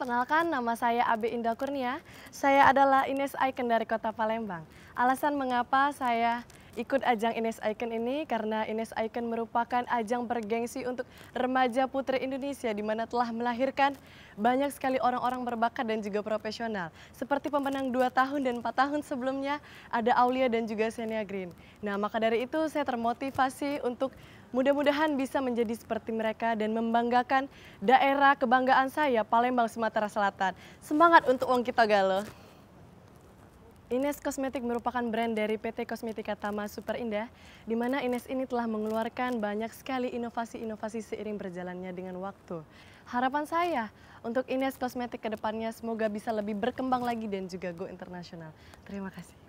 perkenalkan nama saya Abi Indah Kurnia. Saya adalah Ines Icon dari Kota Palembang. Alasan mengapa saya ikut ajang Ines Icon ini karena Ines Icon merupakan ajang bergengsi untuk remaja putri Indonesia di mana telah melahirkan banyak sekali orang-orang berbakat dan juga profesional. Seperti pemenang 2 tahun dan 4 tahun sebelumnya ada Aulia dan juga Senia Green. Nah maka dari itu saya termotivasi untuk mudah-mudahan bisa menjadi seperti mereka dan membanggakan daerah kebanggaan saya Palembang Sumatera Selatan. Semangat untuk Wong Kita Galo. Ines Kosmetik merupakan brand dari PT Kosmetika Tama Super Indah, di mana Ines ini telah mengeluarkan banyak sekali inovasi-inovasi seiring berjalannya dengan waktu. Harapan saya untuk Ines Kosmetik ke depannya semoga bisa lebih berkembang lagi dan juga go internasional. Terima kasih.